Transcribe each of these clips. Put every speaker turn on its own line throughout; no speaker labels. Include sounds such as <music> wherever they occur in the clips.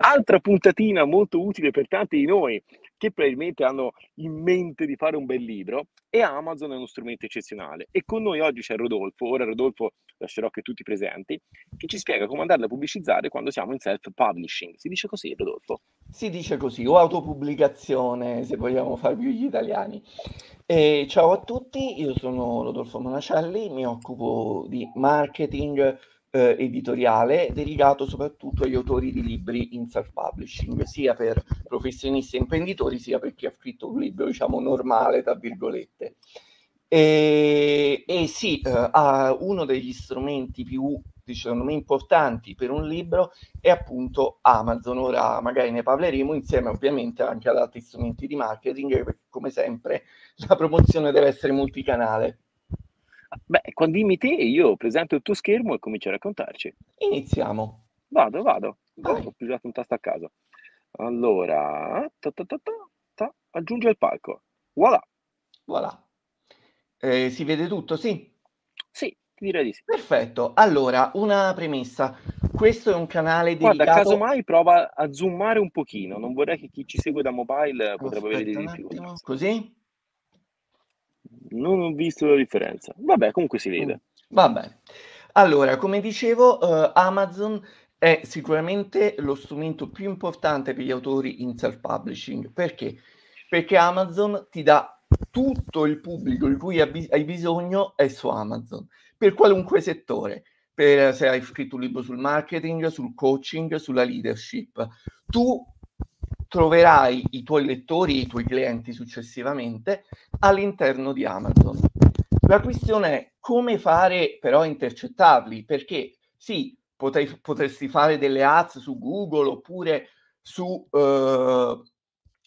Altra puntatina molto utile per tanti di noi che probabilmente hanno in mente di fare un bel libro e Amazon è uno strumento eccezionale. E con noi oggi c'è Rodolfo, ora Rodolfo lascerò che tutti presenti, che ci spiega come andarla a pubblicizzare quando siamo in self-publishing. Si dice così Rodolfo?
Si dice così, o autopubblicazione se vogliamo far più gli italiani. E ciao a tutti, io sono Rodolfo Monacelli, mi occupo di marketing eh, editoriale dedicato soprattutto agli autori di libri in self-publishing, sia per professionisti e imprenditori, sia per chi ha scritto un libro, diciamo, normale, tra virgolette. E, e sì, eh, uno degli strumenti più secondo me importanti per un libro è appunto Amazon. Ora magari ne parleremo insieme ovviamente anche ad altri strumenti di marketing, come sempre la promozione deve essere multicanale. Beh, quando te, io presento il tuo schermo e comincio a raccontarci. Iniziamo. Vado, vado.
Vai. Ho pigiato un tasto a caso. Allora, ta ta ta ta, ta aggiunge
il palco. Voilà. Voilà. Eh, si vede tutto, sì? Sì, direi di sì. Perfetto. Allora, una premessa. Questo è un canale Guarda, dedicato... Guarda, casomai prova a zoomare un pochino. Non vorrei che chi ci segue da mobile potrebbe Aspetta avere dei difficoltà. Così? Non ho visto la differenza. Vabbè, comunque si vede. Mm. Vabbè. Allora, come dicevo, eh, Amazon è sicuramente lo strumento più importante per gli autori in self-publishing. Perché? Perché Amazon ti dà tutto il pubblico di cui hai bisogno è su Amazon, per qualunque settore. Per, se hai scritto un libro sul marketing, sul coaching, sulla leadership, tu troverai i tuoi lettori e i tuoi clienti successivamente all'interno di Amazon. La questione è come fare però a intercettarli, perché sì, potrei, potresti fare delle ads su Google oppure su, eh,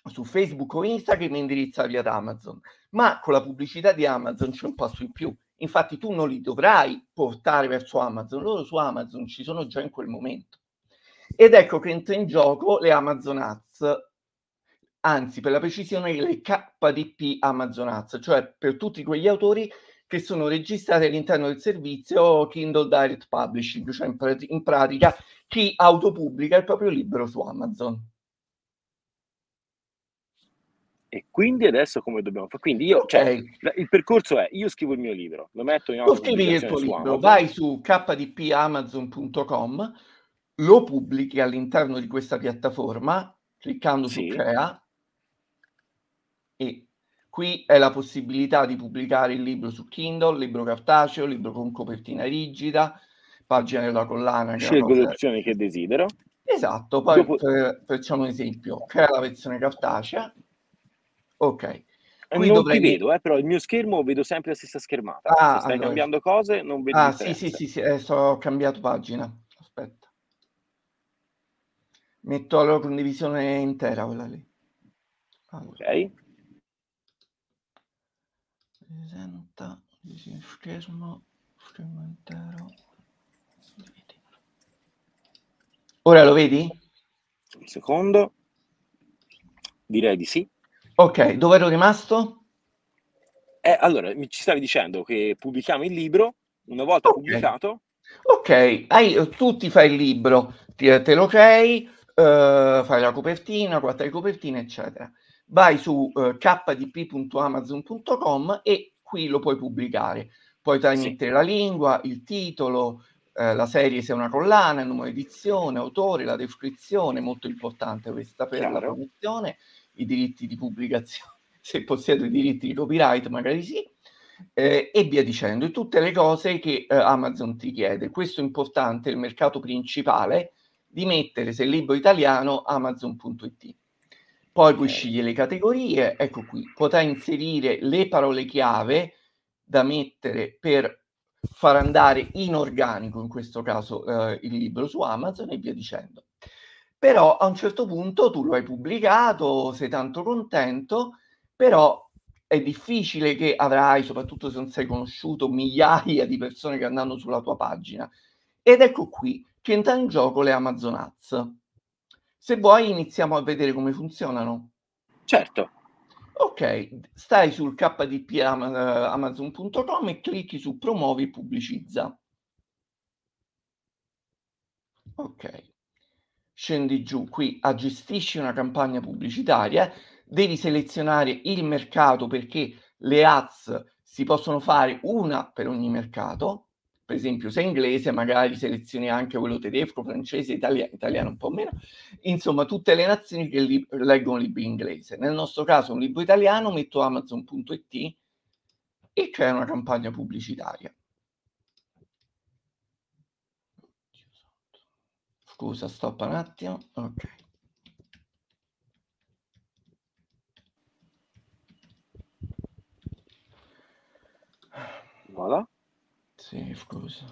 su Facebook o Instagram e indirizzarli ad Amazon, ma con la pubblicità di Amazon c'è un passo in più. Infatti tu non li dovrai portare verso Amazon, loro su Amazon ci sono già in quel momento. Ed ecco che entra in gioco le Amazon Ads anzi per la precisione le KDP Amazon Amazonaz, cioè per tutti quegli autori che sono registrati all'interno del servizio Kindle Direct Publishing, cioè in, pr- in pratica chi autopubblica il proprio libro su Amazon. E
quindi adesso come dobbiamo fare? Quindi io, cioè, okay. il percorso è, io scrivo il mio libro, lo metto in Amazon. Tu scrivi il tuo libro, Amazon.
vai su kdpamazon.com, lo pubblichi all'interno di questa piattaforma cliccando sì. su crea e qui è la possibilità di pubblicare il libro su Kindle, libro cartaceo, libro con copertina rigida, pagina della collana. Scelgo l'opzione che desidero. Esatto, poi Dopo... facciamo un esempio, crea la versione cartacea. Ok. Eh, qui non dovrei... ti vedo,
eh, però il mio schermo vedo sempre la stessa schermata. Ah, stai allora... cambiando cose, non vedo Ah, sì, sì, sì,
sì, adesso eh, ho cambiato pagina. Aspetta. Metto la condivisione intera quella lì. Allora. Ok. Presenta schermo, schermo intero. Ora
lo vedi? Un secondo. Direi di sì. Ok, dove ero
rimasto?
Eh, allora, mi ci stavi dicendo che pubblichiamo il libro, una volta okay. pubblicato...
Ok, Hai, eh, tu ti fai il libro, te, te lo crei, eh, fai la copertina, guarda le copertine, eccetera. Vai su eh, kdp.amazon.com e qui lo puoi pubblicare. Puoi trasmettere sì. la lingua, il titolo, eh, la serie se è una collana, il numero di edizione, autore, la descrizione, molto importante questa per Chiaro. la promozione, i diritti di pubblicazione, <laughs> se possiede i diritti di copyright magari sì, eh, e via dicendo, e tutte le cose che eh, Amazon ti chiede. Questo è importante, il mercato principale di mettere, se il libro italiano, amazon.it. Poi puoi scegliere le categorie, ecco qui, potrai inserire le parole chiave da mettere per far andare in organico, in questo caso, eh, il libro su Amazon e via dicendo. Però a un certo punto tu lo hai pubblicato, sei tanto contento, però è difficile che avrai, soprattutto se non sei conosciuto, migliaia di persone che andranno sulla tua pagina. Ed ecco qui, che entra in gioco le Amazon Ads. Se vuoi iniziamo a vedere come funzionano. Certo. Ok, stai sul kdp eh, amazon.com e clicchi su promuovi e pubblicizza. Ok, scendi giù qui a gestisci una campagna pubblicitaria, devi selezionare il mercato perché le ads si possono fare una per ogni mercato per esempio se inglese magari selezioni anche quello tedesco, francese, italiano, italiano un po' meno, insomma tutte le nazioni che li, leggono libri inglese. Nel nostro caso un libro italiano metto amazon.it e crea una campagna pubblicitaria. Scusa, stop un attimo. Ok. Voilà. Sì, of course.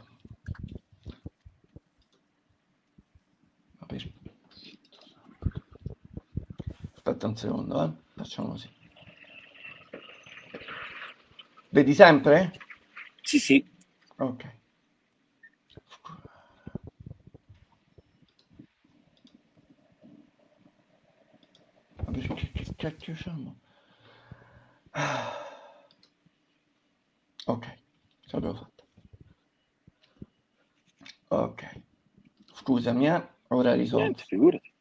Aspetta un secondo, eh. Facciamo così. Vedi sempre? Sì, sì. Ok. cacchio siamo? Ah. Ok, ce l'abbiamo fatta. Ok. Scusami, eh. ora risolvo. Niente, figurati.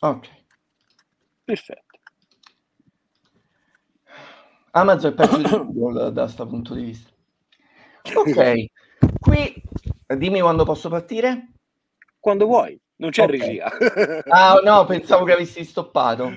Ok. Perfetto. Amazon è peggio di <coughs> Google da questo punto di vista. <coughs> Ok, qui dimmi quando posso partire. Quando vuoi, non c'è okay. regia. ah no, <laughs> pensavo che avessi stoppato.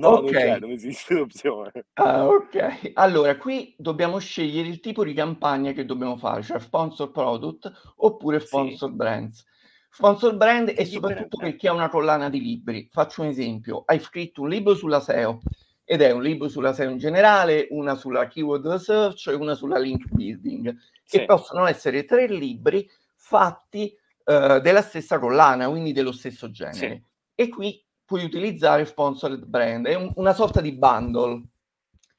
No, okay. non c'è, non esiste l'opzione. Ah, ok. Allora, qui dobbiamo scegliere il tipo di campagna che dobbiamo fare, cioè sponsor product oppure sponsor sì. brands. Sponsor brand e soprattutto per chi ha una collana di libri. Faccio un esempio. Hai scritto un libro sulla SEO ed è un libro sulla SEO in generale, una sulla keyword research e una sulla link building. Sì. E possono essere tre libri fatti eh, della stessa collana, quindi dello stesso genere. Sì. E qui puoi utilizzare sponsored brand, è un, una sorta di bundle.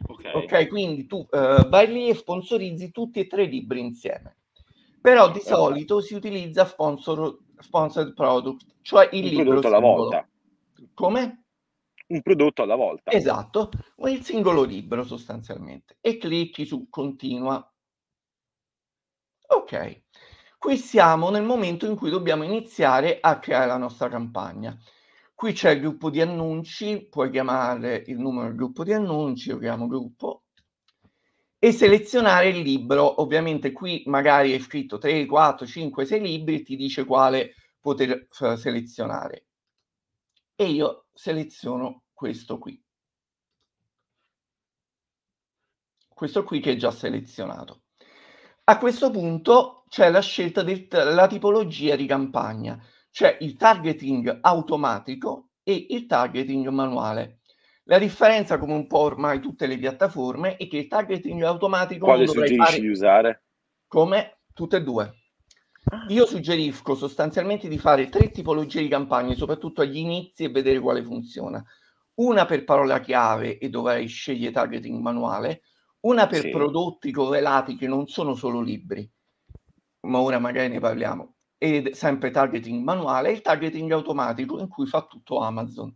Okay. ok, quindi tu uh, vai lì e sponsorizzi tutti e tre i libri insieme. Però di esatto. solito si utilizza sponsor, sponsored product, cioè il, il prodotto alla volta. Come? Un prodotto alla volta. Esatto, o il singolo libro sostanzialmente. E clicchi su continua. Ok, qui siamo nel momento in cui dobbiamo iniziare a creare la nostra campagna. Qui c'è il gruppo di annunci, puoi chiamare il numero del gruppo di annunci, io chiamo gruppo, e selezionare il libro. Ovviamente qui magari è scritto 3, 4, 5, 6 libri, ti dice quale poter f- eh, selezionare. E io seleziono questo qui. Questo qui che è già selezionato. A questo punto c'è la scelta della tipologia di campagna c'è il targeting automatico e il targeting manuale. La differenza, come un po' ormai tutte le piattaforme, è che il targeting automatico... Quale suggerisci di usare? Come? Tutte e due. Ah. Io suggerisco sostanzialmente di fare tre tipologie di campagne, soprattutto agli inizi, e vedere quale funziona. Una per parola chiave e dovrei scegliere targeting manuale, una per sì. prodotti correlati che non sono solo libri, ma ora magari ne parliamo e sempre targeting manuale e il targeting automatico in cui fa tutto Amazon.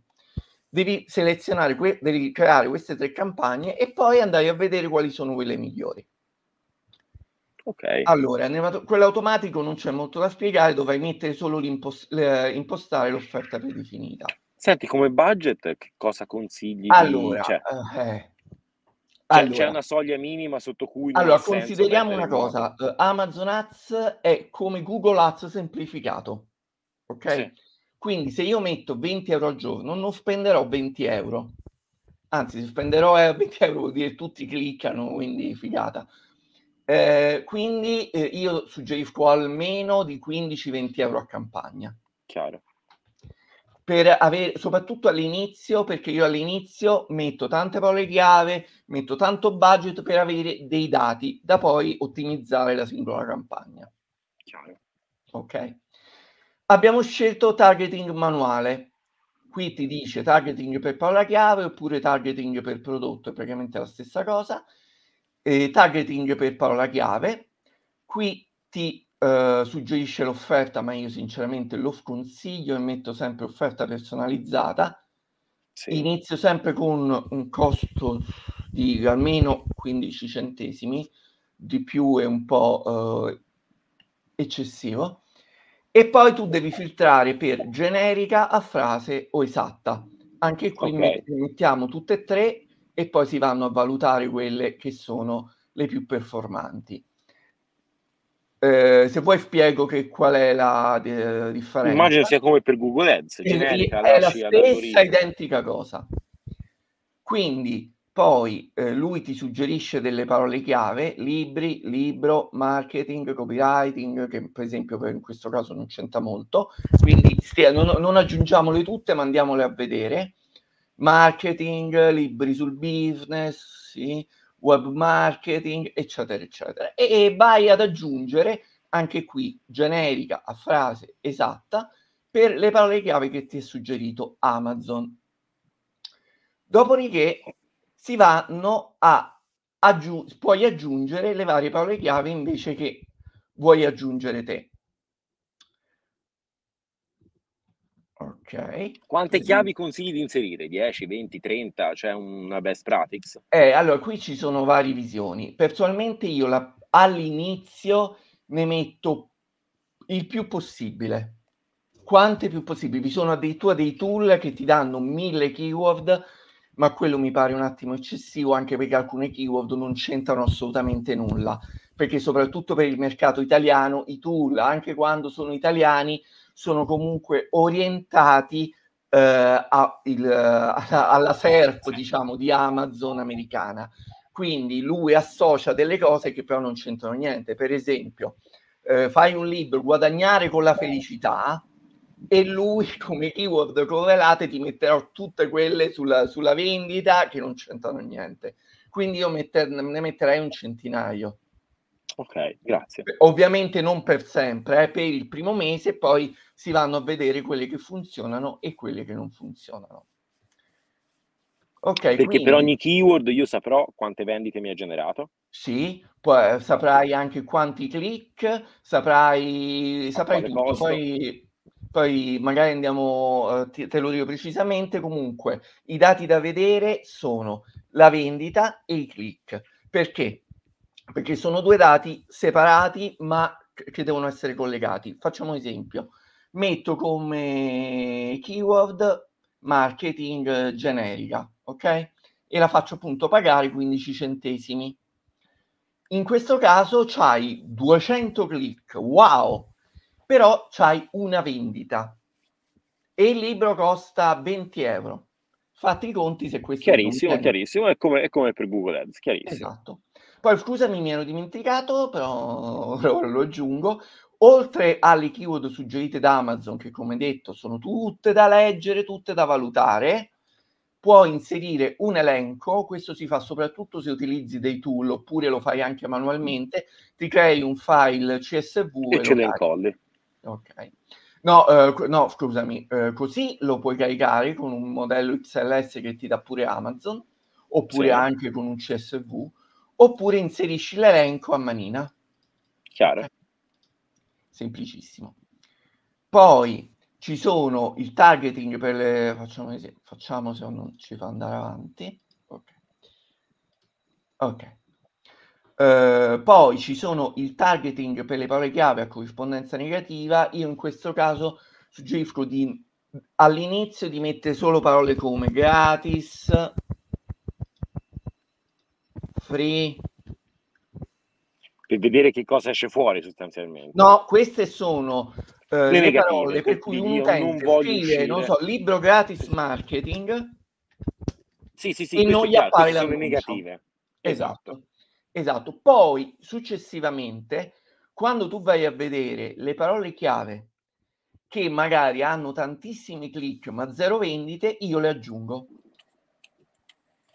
Devi selezionare, que- devi creare queste tre campagne e poi andare a vedere quali sono quelle migliori.
Ok. Allora,
nel, quello automatico non c'è molto da spiegare, dovrai mettere solo l'impostare l'offerta predefinita.
Senti, come budget che cosa consigli? Allora, di... cioè... eh,
eh cioè, allora, c'è una
soglia minima sotto cui... allora, consideriamo una cosa. Uh,
Amazon Ads è come Google Ads semplificato. Ok? Sì. Quindi se io metto 20 euro al giorno, non spenderò 20 euro. Anzi, se spenderò 20 eh, <laughs> euro vuol dire tutti cliccano, quindi figata. Eh, quindi eh, io suggerisco almeno di 15-20 euro a campagna. Chiaro per avere, soprattutto all'inizio, perché io all'inizio metto tante parole chiave, metto tanto budget per avere dei dati da poi ottimizzare la singola campagna. Chiaro. Ok. Abbiamo scelto targeting manuale. Qui ti dice targeting per parola chiave oppure targeting per prodotto, è praticamente la stessa cosa. Eh, targeting per parola chiave. Qui ti Uhm, suggerisce l'offerta, ma io sinceramente lo sconsiglio e metto sempre offerta personalizzata. Sì. Inizio sempre con un costo di almeno 15 centesimi, di più è un po' eh, eccessivo. E poi tu devi filtrare per generica a frase o esatta. Anche qui okay. mettiamo tutte e tre e poi si vanno a valutare quelle che sono le più performanti. Eh, se vuoi spiego che qual è la de- eh, differenza. Immagino sia come per Google Ads, generica, è la stessa identica cosa. Quindi poi eh, lui ti suggerisce delle parole chiave, libri, libro, marketing, copywriting, che per esempio per in questo caso non c'entra molto, quindi stia, non, non aggiungiamole tutte ma andiamole a vedere. Marketing, libri sul business, sì, web marketing, eccetera, eccetera. E vai ad aggiungere anche qui generica a frase esatta per le parole chiave che ti ha suggerito Amazon. Dopodiché si vanno a aggiung- puoi aggiungere le varie parole chiave invece che vuoi aggiungere te. Ok. Quante chiavi consigli di
inserire? 10, 20, 30? C'è cioè una best practice?
Eh, allora, qui ci sono varie visioni. Personalmente io la, all'inizio ne metto il più possibile. Quante più possibili? Vi sono addirittura dei tool che ti danno mille keyword, ma quello mi pare un attimo eccessivo, anche perché alcune keyword non c'entrano assolutamente nulla. Perché soprattutto per il mercato italiano, i tool, anche quando sono italiani, sono comunque orientati eh, a il, a, eh, alla SERP, diciamo, di Amazon americana. Quindi lui associa delle cose che però non c'entrano niente. Per esempio, eh, fai un libro, guadagnare con la felicità, e lui <laughs> come keyword correlate ti metterà tutte quelle sulla, sulla vendita che non c'entrano niente. Quindi io metter, ne metterei un centinaio. Ok, grazie. Ovviamente non per sempre, eh, per il primo mese poi si vanno a vedere quelle che funzionano e quelle che non funzionano. Ok, Perché quindi, per ogni keyword io saprò quante vendite mi ha generato? Sì, poi eh, saprai anche quanti click, saprai, saprai tutto, poi, poi, magari andiamo, eh, te lo dico precisamente, comunque i dati da vedere sono la vendita e i click. Perché? perché sono due dati separati ma che devono essere collegati. Facciamo un esempio. Metto come keyword marketing generica, ok? E la faccio appunto pagare 15 centesimi. In questo caso c'hai 200 click, wow! Però c'hai una vendita e il libro costa 20 euro. Fatti i conti se questo chiarissimo, è
chiarissimo, è come, è come per Google Ads, chiarissimo. Esatto
qualcosa scusami, mi ero dimenticato, però <laughs> lo aggiungo. Oltre alle keyword suggerite da Amazon, che come detto sono tutte da leggere, tutte da valutare, puoi inserire un elenco, questo si fa soprattutto se utilizzi dei tool oppure lo fai anche manualmente, ti crei un file CSV e, e ce ne incolli. Ok. No, eh, no scusami, eh, così lo puoi caricare con un modello XLS che ti dà pure Amazon, oppure sì. anche con un CSV, oppure inserisci l'elenco a manina. Chiaro. Semplicissimo. Poi ci sono il targeting per le... facciamo, facciamo se non ci fa andare avanti. Ok. okay. Uh, poi ci sono il targeting per le parole chiave a corrispondenza negativa. Io in questo caso suggerisco di, all'inizio di mettere solo parole come gratis, free.
Per vedere che cosa esce fuori sostanzialmente.
No, queste sono eh, le, le parole per cui un utente non scrive, non so, libro gratis marketing sì, sì, sì, e non gli appare la negative. Esatto. esatto. Poi successivamente, quando tu vai a vedere le parole chiave che magari hanno tantissimi click ma zero vendite, io le aggiungo.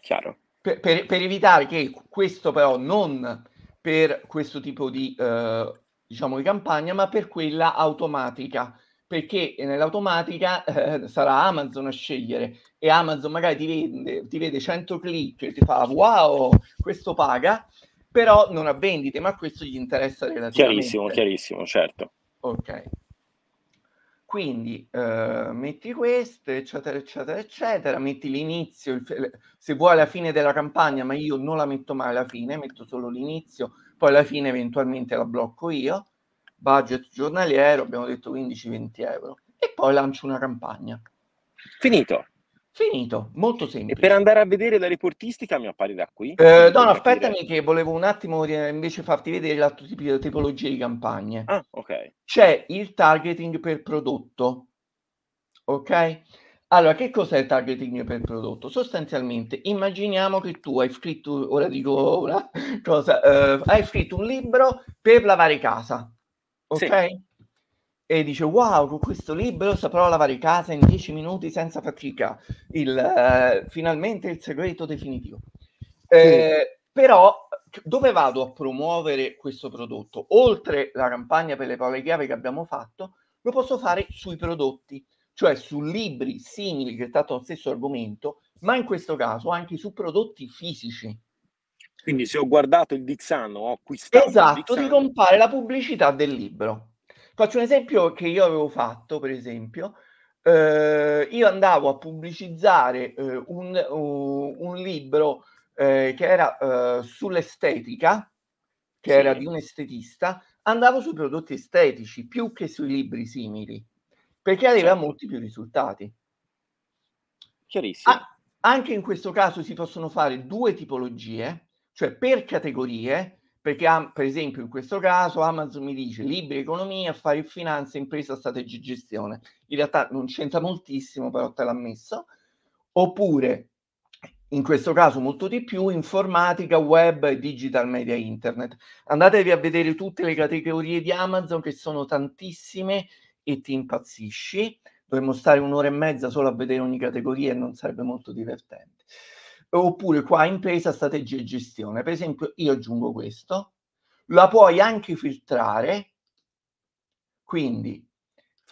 Chiaro per, per, per, evitare che questo però non per questo tipo di, eh, diciamo di campagna, ma per quella automatica, perché nell'automatica eh, sarà Amazon a scegliere e Amazon magari ti, vende, ti vede 100 click e ti fa wow, questo paga, però non ha vendite, ma questo gli interessa relativamente. Chiarissimo,
chiarissimo, certo.
Ok. Quindi eh, metti questo, eccetera, eccetera, eccetera, metti l'inizio, il, se vuoi la fine della campagna, ma io non la metto mai alla fine, metto solo l'inizio, poi alla fine eventualmente la blocco io, budget giornaliero, abbiamo detto 15-20 euro, e poi lancio una campagna. Finito. Finito, molto semplice. E per andare a vedere la reportistica mi appare da qui. Eh, no, aspettami che volevo un attimo invece farti vedere l'altro tipo di tipologia di campagne. Ah, ok. C'è il targeting per prodotto. Ok? Allora, che cos'è il targeting per prodotto? Sostanzialmente, immaginiamo che tu hai scritto, ora dico una <laughs> cosa, eh, hai scritto un libro per lavare casa. Ok? Sì e dice wow con questo libro saprò lavare casa in dieci minuti senza fatica il, eh, finalmente il segreto definitivo eh, sì. però dove vado a promuovere questo prodotto oltre la campagna per le parole chiave che abbiamo fatto lo posso fare sui prodotti cioè su libri simili che trattano lo stesso argomento ma in questo caso anche su prodotti fisici quindi se ho guardato il Dixano ho acquistato esatto, ti compare la pubblicità del libro Faccio un esempio che io avevo fatto, per esempio, eh, io andavo a pubblicizzare eh, un, uh, un, libro eh, che era eh, sull'estetica, che sì. era di un estetista, andavo sui prodotti estetici più che sui libri simili, perché aveva certo. molti più risultati. Chiarissimo. A- anche in questo caso si possono fare due tipologie, cioè per categorie, perché per esempio in questo caso Amazon mi dice libri, economia, affari e finanza, impresa, strategia e gestione. In realtà non c'entra moltissimo, però te l'ha messo. Oppure, in questo caso molto di più, informatica, web, digital media, internet. Andatevi a vedere tutte le categorie di Amazon che sono tantissime e ti impazzisci. Dovremmo stare un'ora e mezza solo a vedere ogni categoria e non sarebbe molto divertente oppure qua impresa, strategia e gestione. Per esempio, io aggiungo questo, la puoi anche filtrare, quindi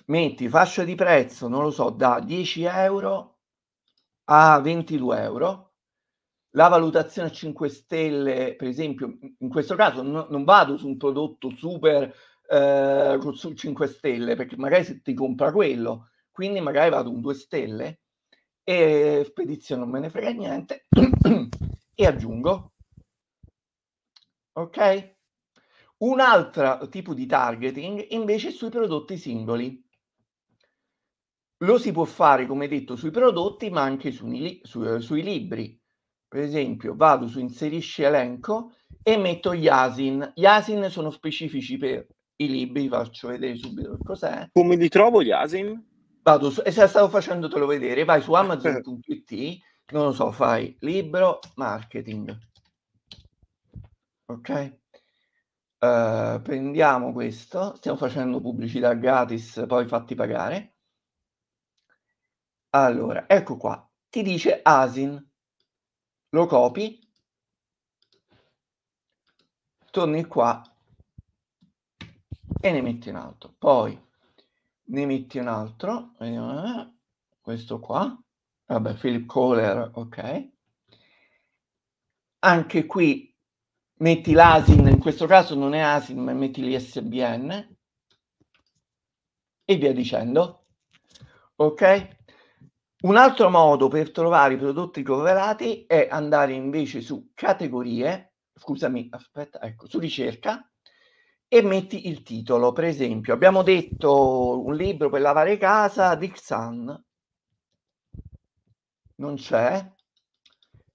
metti fascia di prezzo, non lo so, da 10 euro a 22 euro, la valutazione a 5 stelle, per esempio, in questo caso no, non vado su un prodotto super eh, su 5 stelle, perché magari se ti compra quello, quindi magari vado un 2 stelle, e spedizione non me ne frega niente <clears throat> e aggiungo ok un altro tipo di targeting invece è sui prodotti singoli lo si può fare come detto sui prodotti ma anche sui, su, sui libri per esempio vado su inserisci elenco e metto gli asin gli asin sono specifici per i libri faccio vedere subito cos'è come li trovo gli asin Vado su, e se stavo facendotelo vedere, vai su amazon.it, eh. non lo so, fai libro marketing. Ok? Uh, prendiamo questo, stiamo facendo pubblicità gratis, poi fatti pagare. Allora, ecco qua, ti dice ASIN, lo copi, torni qua e ne metti un altro. Poi ne metti un altro, eh, questo qua, vabbè, Philip Kohler, ok. Anche qui metti l'ASIN, in questo caso non è ASIN, ma metti l'ISBN e via dicendo. Ok? Un altro modo per trovare i prodotti correlati è andare invece su categorie, scusami, aspetta, ecco, su ricerca, e metti il titolo. Per esempio, abbiamo detto un libro per lavare casa, Dick Sun. Non c'è.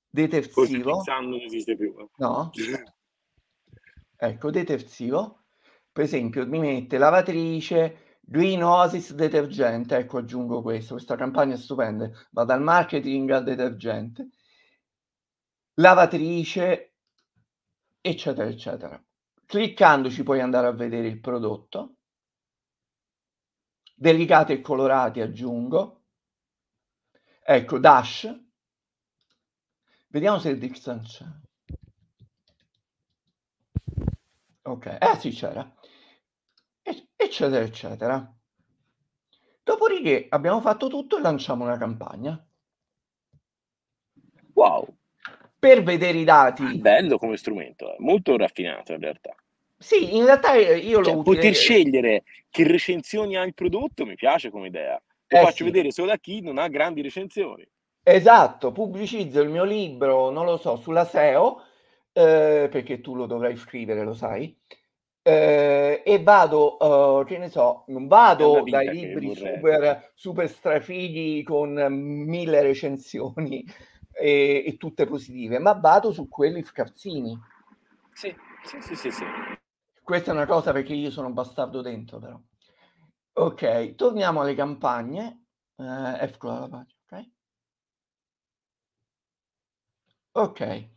Detersivo.
Forse non esiste più. Eh.
No. <laughs> ecco, detersivo. Per esempio, mi mette lavatrice, Green Oasis detergente. Ecco, aggiungo questo. Questa campagna è stupenda. Va dal marketing al detergente. Lavatrice, eccetera, eccetera cliccandoci puoi andare a vedere il prodotto, delicati e colorati aggiungo, ecco dash, vediamo se il Dixon c'è. Ok, eh sì c'era, eccetera, eccetera. Dopodiché abbiamo fatto tutto e lanciamo una campagna. Wow! per vedere i dati. Ah, bello come strumento, eh. molto
raffinato in realtà. Sì, in realtà eh, io cioè, lo poter scegliere che recensioni ha il prodotto mi piace come idea. Lo eh faccio sì. vedere solo a chi non ha grandi recensioni.
Esatto, pubblicizzo il mio libro, non lo so, sulla SEO, eh, perché tu lo dovrai scrivere, lo sai. Eh, e vado, uh, che ne so, non vado dai libri super, super strafighi con mille recensioni e, e tutte positive, ma vado su quelli scarsini.
Sì, sì,
sì, sì, sì. Questa è una cosa perché io sono un bastardo dentro, però. Ok, torniamo alle campagne. Eh, la pagina, ok? Ok.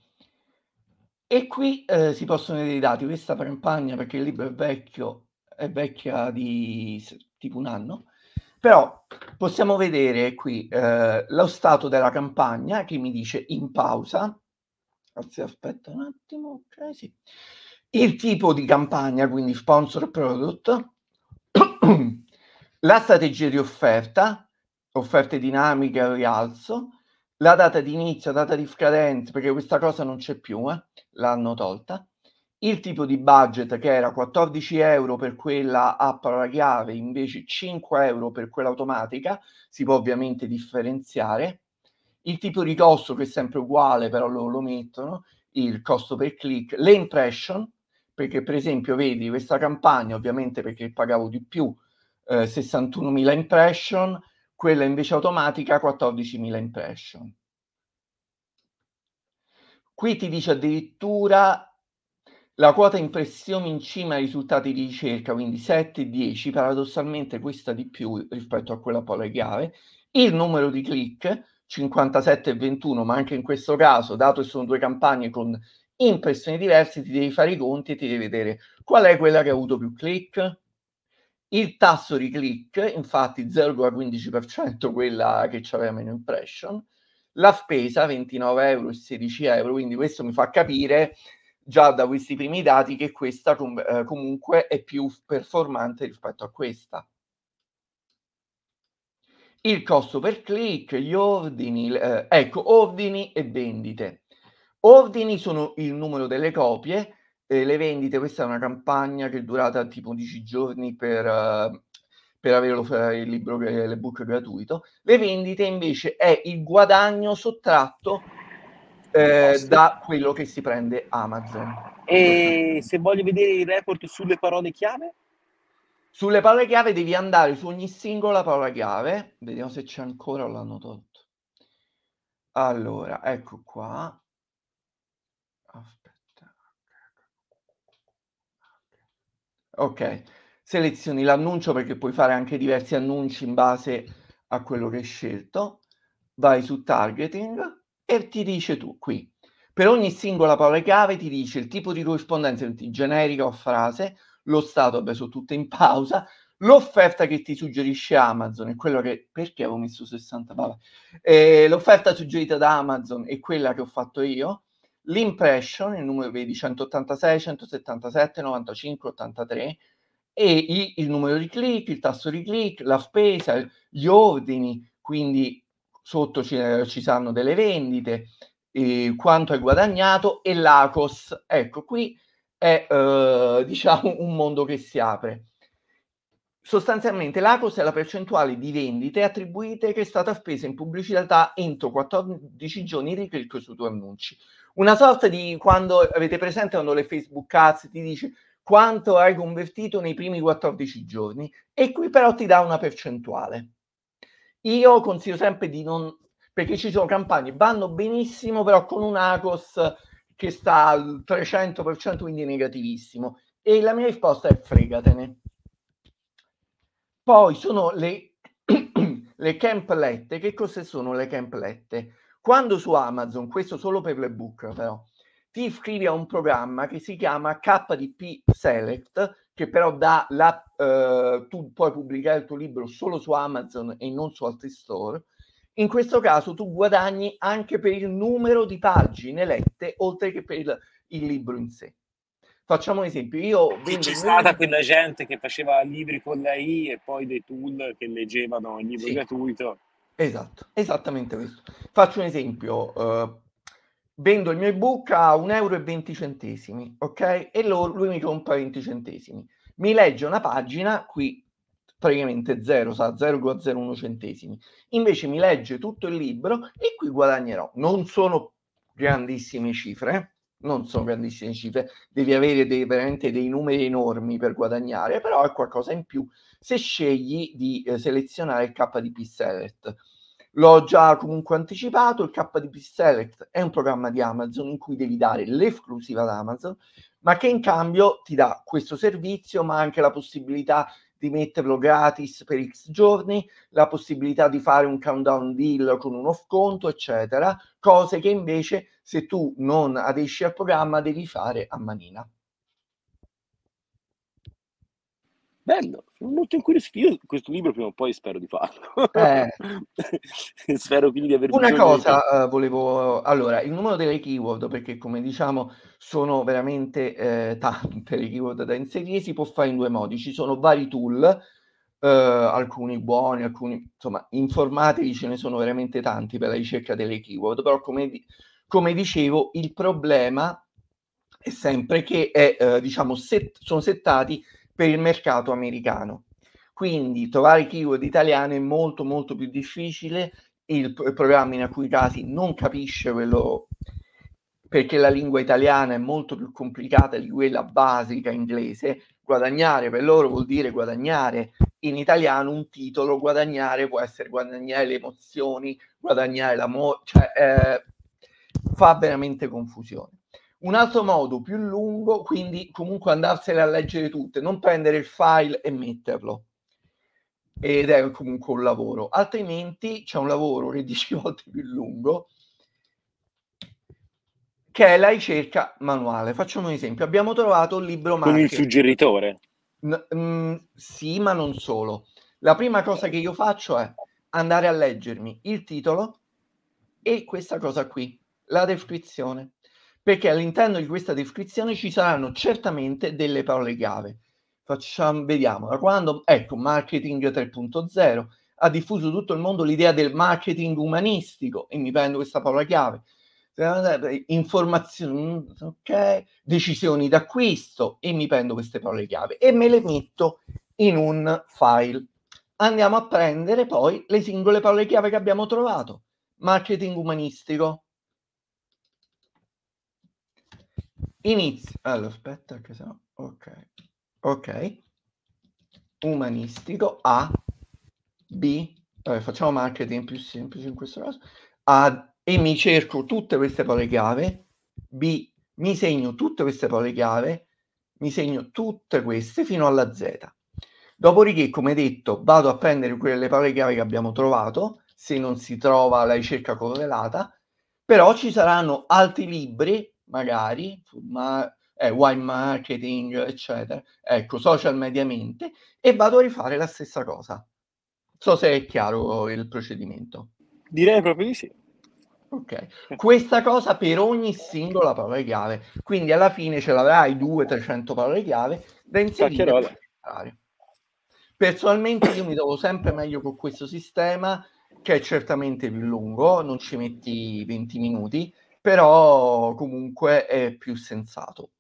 E qui eh, si possono vedere i dati. Questa campagna, perché il libro è vecchio, è vecchia di tipo un anno, però possiamo vedere qui eh, lo stato della campagna che mi dice in pausa. aspetta un attimo, ok, sì. Il tipo di campagna, quindi sponsor product, <clears throat> la strategia di offerta, offerte dinamiche al rialzo, la data di inizio, data di scadenza, perché questa cosa non c'è più, eh? l'hanno tolta, il tipo di budget che era 14 euro per quella a chiave invece 5 euro per quella automatica, si può ovviamente differenziare. Il tipo di costo che è sempre uguale, però lo, lo mettono, il costo per click, le impression, perché per esempio vedi questa campagna ovviamente perché pagavo di più eh, 61.000 impression, quella invece automatica 14.000 impression. Qui ti dice addirittura la quota impressioni in cima ai risultati di ricerca, quindi 7 e 10, paradossalmente questa di più rispetto a quella poi legale. Il numero di click, 57 e 21, ma anche in questo caso, dato che sono due campagne con impressioni diverse, ti devi fare i conti e ti devi vedere qual è quella che ha avuto più click. Il tasso di click, infatti 0,15% quella che aveva meno impression. La spesa, 29 euro e 16 euro, quindi questo mi fa capire già da questi primi dati che questa com- eh, comunque è più performante rispetto a questa. Il costo per click, gli ordini, eh, ecco, ordini e vendite. Ordini sono il numero delle copie, eh, le vendite, questa è una campagna che è durata tipo 10 giorni per, uh, per avere eh, il libro, l'ebook gratuito. Le vendite invece è il guadagno sottratto eh, da quello che si prende Amazon. E se voglio vedere il report sulle parole chiave? Sulle parole chiave devi andare su ogni singola parola chiave. Vediamo se c'è ancora o l'hanno tolto. Allora, ecco qua. Aspetta. Ok, selezioni l'annuncio perché puoi fare anche diversi annunci in base a quello che hai scelto. Vai su targeting e ti dice tu qui. Per ogni singola parola chiave ti dice il tipo di corrispondenza generica o frase, lo stato, beh, sono tutte in pausa, l'offerta che ti suggerisce Amazon e quello che... perché avevo messo 60 parole? Eh, l'offerta suggerita da Amazon e quella che ho fatto io, l'impression, il numero vedi 186, 177, 95, 83, e i, il numero di click, il tasso di click, la spesa, gli ordini, quindi sotto ci, eh, ci saranno delle vendite, eh, quanto hai guadagnato e l'ACOS. Ecco, qui è eh, diciamo un mondo che si apre. Sostanzialmente l'ACOS è la percentuale di vendite attribuite che è stata spesa in pubblicità entro 14 giorni di clicco su tuoi annunci. Una sorta di quando avete presente quando le Facebook Ads ti dice quanto hai convertito nei primi 14 giorni e qui però ti dà una percentuale. Io consiglio sempre di non... perché ci sono campagne, vanno benissimo, però con un ACOS che sta al 300%, quindi negativissimo. E la mia risposta è fregatene. Poi sono le, <clears throat> le camplette. Che cosa sono le camplette? Quando su Amazon, questo solo per le book però, ti iscrivi a un programma che si chiama KDP Select, che però dà la, eh, tu puoi pubblicare il tuo libro solo su Amazon e non su altri store, in questo caso tu guadagni anche per il numero di pagine lette, oltre che per il, il libro in sé. Facciamo un esempio, io... C'è stata quella
gente che faceva libri con la I e poi dei tool che leggevano il libro sì. gratuito.
Esatto, esattamente questo. Faccio un esempio, uh, vendo il mio ebook a 1,20 euro, e centesimi, ok? E lo, lui mi compra 20 centesimi. Mi legge una pagina, qui praticamente zero, sa 0,01 centesimi. Invece mi legge tutto il libro e qui guadagnerò. Non sono grandissime cifre, eh? non sono grandissime cifre, devi avere dei, veramente dei numeri enormi per guadagnare, però è qualcosa in più se scegli di eh, selezionare il KDP Select. L'ho già comunque anticipato, il KDP Select è un programma di Amazon in cui devi dare l'esclusiva ad Amazon, ma che in cambio ti dà questo servizio, ma anche la possibilità di metterlo gratis per X giorni, la possibilità di fare un countdown deal con uno sconto, eccetera, cose che invece se tu non adesci al programma devi fare a manina.
Bello, sono molto incuriosito. Io questo libro prima o poi spero di farlo. Eh.
<laughs>
spero quindi di averlo. Una cosa
di... Eh, volevo... Allora, il numero delle keyword, perché come diciamo sono veramente eh, tante le keyword da inserire, si può fare in due modi. Ci sono vari tool, eh, alcuni buoni, alcuni... Insomma, informatici, ce ne sono veramente tanti per la ricerca delle keyword, però come, come dicevo, il problema è sempre che è, eh, diciamo, set... sono settati per il mercato americano. Quindi trovare keyword italiano è molto molto più difficile, il, il programma in alcuni casi non capisce quello perché la lingua italiana è molto più complicata di quella basica inglese. Guadagnare per loro vuol dire guadagnare in italiano un titolo, guadagnare può essere guadagnare le emozioni, guadagnare l'amore, cioè eh, fa veramente confusione un altro modo più lungo, quindi comunque andarsene a leggere tutte, non prendere il file e metterlo. Ed è comunque un lavoro, altrimenti c'è un lavoro 10 <laughs> volte più lungo che è la ricerca manuale. Facciamo un esempio: abbiamo trovato il libro Market. Con il
suggeritore?
No, mm, sì, ma non solo. La prima cosa che io faccio è andare a leggermi il titolo e questa cosa qui, la descrizione perché all'interno di questa descrizione ci saranno certamente delle parole chiave. Facciamo, vediamo, da quando, ecco, marketing 3.0 ha diffuso tutto il mondo l'idea del marketing umanistico, e mi prendo questa parola chiave, informazioni, ok, decisioni d'acquisto, e mi prendo queste parole chiave, e me le metto in un file. Andiamo a prendere poi le singole parole chiave che abbiamo trovato. Marketing umanistico, Inizio. Allora, aspetta che sennò... Ok. Ok. Umanistico A, B. Allora, facciamo marketing più semplice in questo caso. A, e mi cerco tutte queste parole chiave. B, mi segno tutte queste parole chiave. Mi segno tutte queste fino alla Z. Dopodiché, come detto, vado a prendere quelle parole chiave che abbiamo trovato, se non si trova la ricerca correlata, però ci saranno altri libri magari, ma, eh, wine marketing, eccetera, ecco, social mediamente, e vado a rifare la stessa cosa. so se è chiaro il procedimento. Direi proprio di sì. Ok, questa cosa per ogni singola parola chiave, quindi alla fine ce l'avrai 200-300 parole chiave da inserire. Personalmente io mi trovo sempre meglio con questo sistema che è certamente più lungo, non ci metti 20 minuti, però comunque è più sensato.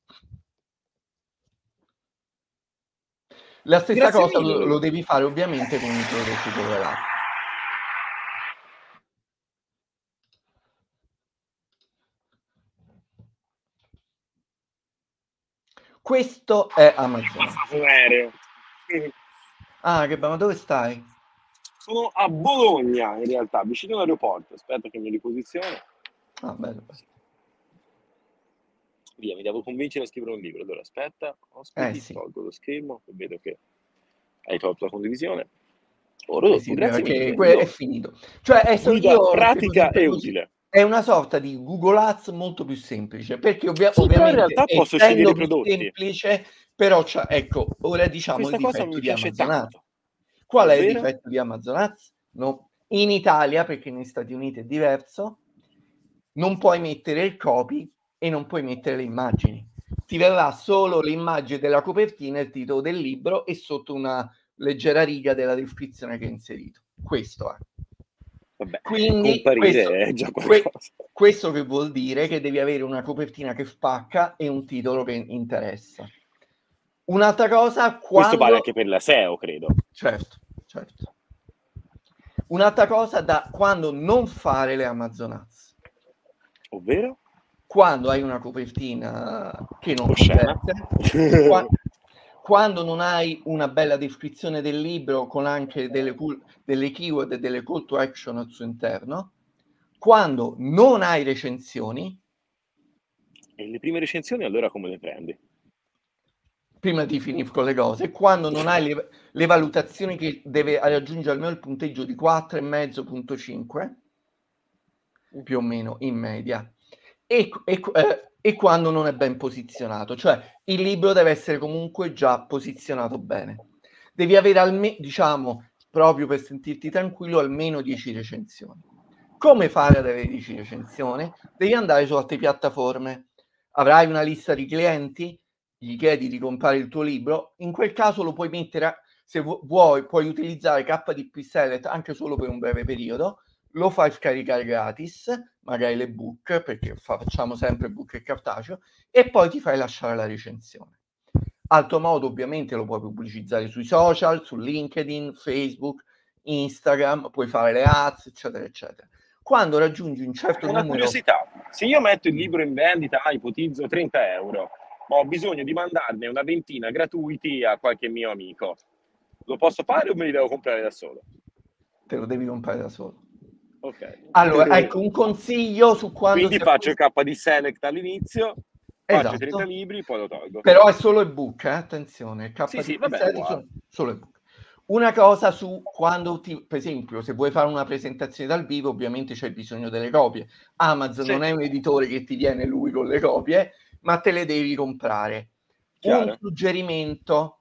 La stessa Grazie cosa lo, lo, devi fare ovviamente con i prodotti correlati. Questo è Amazon. Ah, che ma dove stai?
Sono a Bologna in realtà, vicino all'aeroporto. Aspetta che mi riposiziono. Ah, bello. Via, mi devo convincere a scrivere un libro. Allora, aspetta, ospiti, eh, sì. tolgo lo schermo e vedo che hai fatto la condivisione.
Ora eh, sì, grazie que- è finito. Cioè, è eh, io, pratica e utile. È una sorta di Google Ads molto più semplice, perché ovvia- sì, ovviamente in realtà posso scegliere i prodotti. semplice, però cioè, ecco, ora diciamo Questa il cosa mi piace tanto.
Qual è, è il difetto
di Amazon Ads? No. In Italia, perché negli Stati Uniti è diverso, non puoi mettere il copy e non puoi mettere le immagini. Ti verrà solo l'immagine della copertina, il titolo del libro e sotto una leggera riga della descrizione che hai inserito. Questo è. Vabbè, Quindi questo, è que- questo che vuol dire che devi avere una copertina che spacca e un titolo che interessa. Un'altra cosa, quando... Questo vale anche
per la SEO, credo.
Certo, certo. Un'altra cosa da quando non fare le Amazonazze Ovvero? Quando hai una copertina eh, che non diverte, quando, quando non hai una bella descrizione del libro con anche delle, delle keyword e delle call to action al suo interno, quando non hai recensioni. E le prime recensioni allora come le prendi? prima ti finisco le cose, quando non hai le, le valutazioni che deve raggiungere almeno il punteggio di 4,5.5, più o meno in media, e, e, eh, e quando non è ben posizionato, cioè il libro deve essere comunque già posizionato bene. Devi avere almeno, diciamo, proprio per sentirti tranquillo, almeno 10 recensioni. Come fare ad avere 10 recensioni? Devi andare su altre piattaforme. Avrai una lista di clienti, gli chiedi di comprare il tuo libro, in quel caso lo puoi mettere, a, se vuoi, puoi utilizzare KDP Select anche solo per un breve periodo lo fai scaricare gratis, magari le book, perché fa, facciamo sempre book e cartaceo, e poi ti fai lasciare la recensione. Altro modo ovviamente lo puoi pubblicizzare sui social, su LinkedIn, Facebook, Instagram, puoi fare le ads, eccetera, eccetera. Quando raggiungi un certo Una numero... curiosità, se io metto il libro in vendita, ipotizzo 30 euro, ma ho bisogno
di mandarne una ventina gratuiti a qualche mio amico, lo posso fare o me li devo comprare da solo?
Te lo devi comprare da solo
Okay. Allora, ecco
un consiglio su quando. Quindi faccio
appunto... il K di select all'inizio, esatto. faccio 30 libri, poi lo tolgo. Però è
solo ebook, eh? attenzione. Il K sì, di sì, vabbè, select sono solo ebook. Una cosa su quando ti, per esempio, se vuoi fare una presentazione dal vivo, ovviamente c'è bisogno delle copie. Amazon sì. non è un editore che ti viene lui con le copie, ma te le devi comprare. Chiaro. Un suggerimento: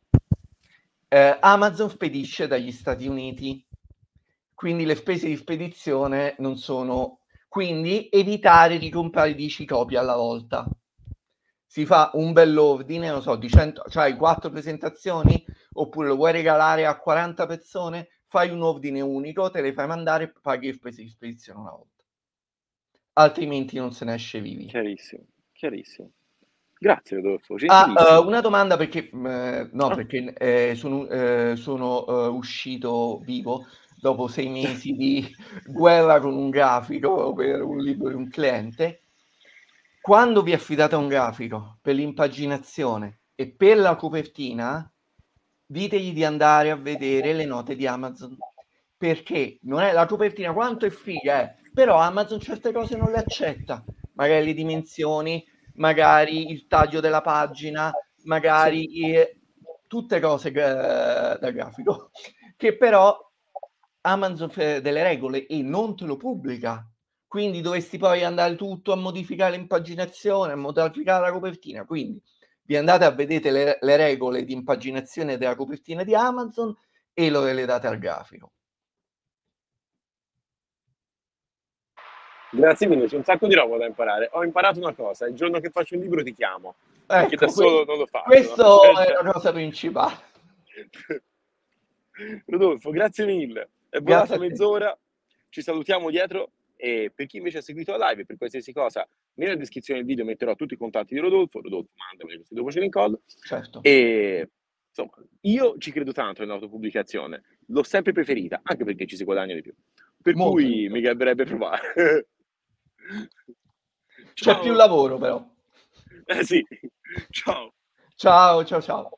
eh, Amazon spedisce dagli Stati Uniti quindi le spese di spedizione non sono... Quindi evitare di comprare 10 copie alla volta. Si fa un bell'ordine, non so, di 100, cioè quattro presentazioni, oppure lo vuoi regalare a 40 persone, fai un ordine unico, te le fai mandare e paghi le spese di spedizione una volta. Altrimenti non se ne esce vivi. Chiarissimo, chiarissimo. Grazie Rodolfo. Ah, uh, una domanda perché, mm, eh, no, ah. perché eh, sono, eh, sono eh, uscito vivo dopo sei mesi di guerra con un grafico per un libro di un cliente. Quando vi affidate un grafico per l'impaginazione e per la copertina, ditegli di andare a vedere le note di Amazon perché non è la copertina quanto è figa, eh? però Amazon certe cose non le accetta, magari le dimensioni, magari il taglio della pagina, magari eh, tutte cose eh, da grafico che però Amazon eh, delle regole e non te lo pubblica. Quindi dovresti poi andare tutto a modificare l'impaginazione, a modificare la copertina. Quindi vi andate a vedere le, le regole di impaginazione della copertina di Amazon e lo relegate al grafico.
Grazie mille, c'è un sacco di roba da imparare. Ho imparato una cosa, il giorno che faccio un libro ti chiamo. Ecco, da solo non lo faccio. Questo <laughs> è la cosa
principale. Rodolfo, grazie mille è durata mezz'ora,
ci salutiamo dietro e per chi invece ha seguito la live, per qualsiasi cosa, nella descrizione del video metterò tutti i contatti di Rodolfo, Rodolfo mandami questi dopo ce l'incollo. Certo. E insomma, io ci credo tanto nell'autopubblicazione, l'ho sempre preferita, anche perché ci si guadagna di più. Per Molto cui molto. mi capirebbe provare.
C'è più lavoro però. Eh sì. Ciao. Ciao, ciao, ciao.